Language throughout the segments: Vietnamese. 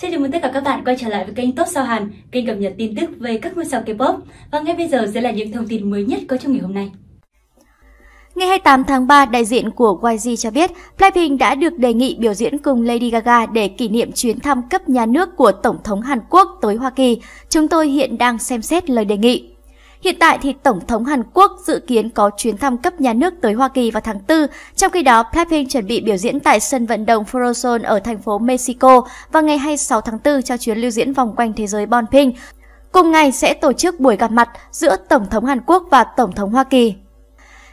Xin chào mừng tất cả các bạn quay trở lại với kênh Top Sao Hàn, kênh cập nhật tin tức về các ngôi sao K-pop. Và ngay bây giờ sẽ là những thông tin mới nhất có trong ngày hôm nay. Ngày 28 tháng 3, đại diện của YG cho biết Blackpink đã được đề nghị biểu diễn cùng Lady Gaga để kỷ niệm chuyến thăm cấp nhà nước của Tổng thống Hàn Quốc tới Hoa Kỳ. Chúng tôi hiện đang xem xét lời đề nghị. Hiện tại thì Tổng thống Hàn Quốc dự kiến có chuyến thăm cấp nhà nước tới Hoa Kỳ vào tháng 4, trong khi đó Blackpink chuẩn bị biểu diễn tại sân vận động Florozone ở thành phố Mexico vào ngày 26 tháng 4 cho chuyến lưu diễn vòng quanh thế giới Bonping. Cùng ngày sẽ tổ chức buổi gặp mặt giữa Tổng thống Hàn Quốc và Tổng thống Hoa Kỳ.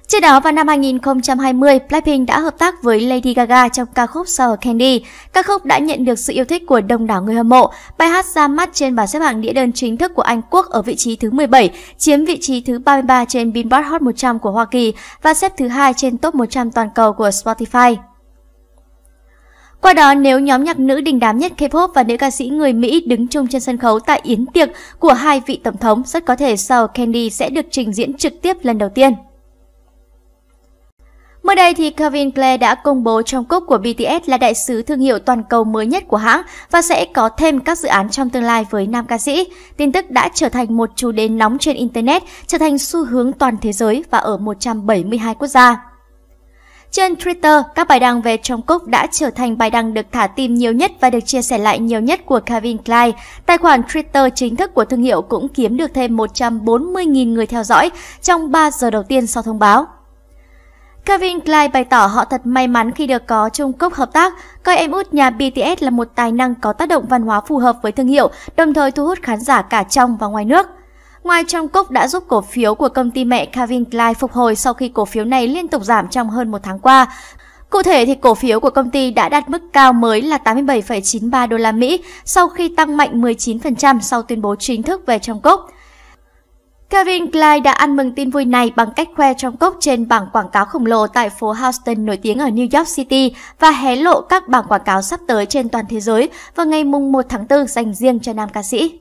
Trước đó vào năm 2020, Blackpink đã hợp tác với Lady Gaga trong ca khúc Sour Candy. Ca khúc đã nhận được sự yêu thích của đông đảo người hâm mộ. Bài hát ra mắt trên bảng xếp hạng đĩa đơn chính thức của Anh Quốc ở vị trí thứ 17, chiếm vị trí thứ 33 trên Billboard Hot 100 của Hoa Kỳ và xếp thứ hai trên top 100 toàn cầu của Spotify. Qua đó, nếu nhóm nhạc nữ đình đám nhất K-pop và nữ ca sĩ người Mỹ đứng chung trên sân khấu tại yến tiệc của hai vị tổng thống, rất có thể Sour Candy sẽ được trình diễn trực tiếp lần đầu tiên. Mới đây thì Kevin Klee đã công bố trong cúc của BTS là đại sứ thương hiệu toàn cầu mới nhất của hãng và sẽ có thêm các dự án trong tương lai với nam ca sĩ. Tin tức đã trở thành một chủ đề nóng trên Internet, trở thành xu hướng toàn thế giới và ở 172 quốc gia. Trên Twitter, các bài đăng về Trong Cúc đã trở thành bài đăng được thả tim nhiều nhất và được chia sẻ lại nhiều nhất của Calvin Klein. Tài khoản Twitter chính thức của thương hiệu cũng kiếm được thêm 140.000 người theo dõi trong 3 giờ đầu tiên sau thông báo. Kevin Kline bày tỏ họ thật may mắn khi được có Trung Cúc hợp tác, coi em út nhà BTS là một tài năng có tác động văn hóa phù hợp với thương hiệu, đồng thời thu hút khán giả cả trong và ngoài nước. Ngoài trong Cúc đã giúp cổ phiếu của công ty mẹ Kevin Kline phục hồi sau khi cổ phiếu này liên tục giảm trong hơn một tháng qua. Cụ thể thì cổ phiếu của công ty đã đạt mức cao mới là 87,93 đô la Mỹ sau khi tăng mạnh 19% sau tuyên bố chính thức về trong Cúc. Kevin Klein đã ăn mừng tin vui này bằng cách khoe trong cốc trên bảng quảng cáo khổng lồ tại phố Houston nổi tiếng ở New York City và hé lộ các bảng quảng cáo sắp tới trên toàn thế giới vào ngày mùng 1 tháng 4 dành riêng cho nam ca sĩ.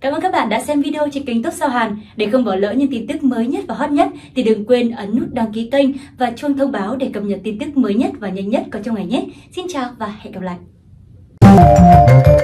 Cảm ơn các bạn đã xem video trên kênh Tốt Sao Hàn. Để không bỏ lỡ những tin tức mới nhất và hot nhất thì đừng quên ấn nút đăng ký kênh và chuông thông báo để cập nhật tin tức mới nhất và nhanh nhất có trong ngày nhé. Xin chào và hẹn gặp lại.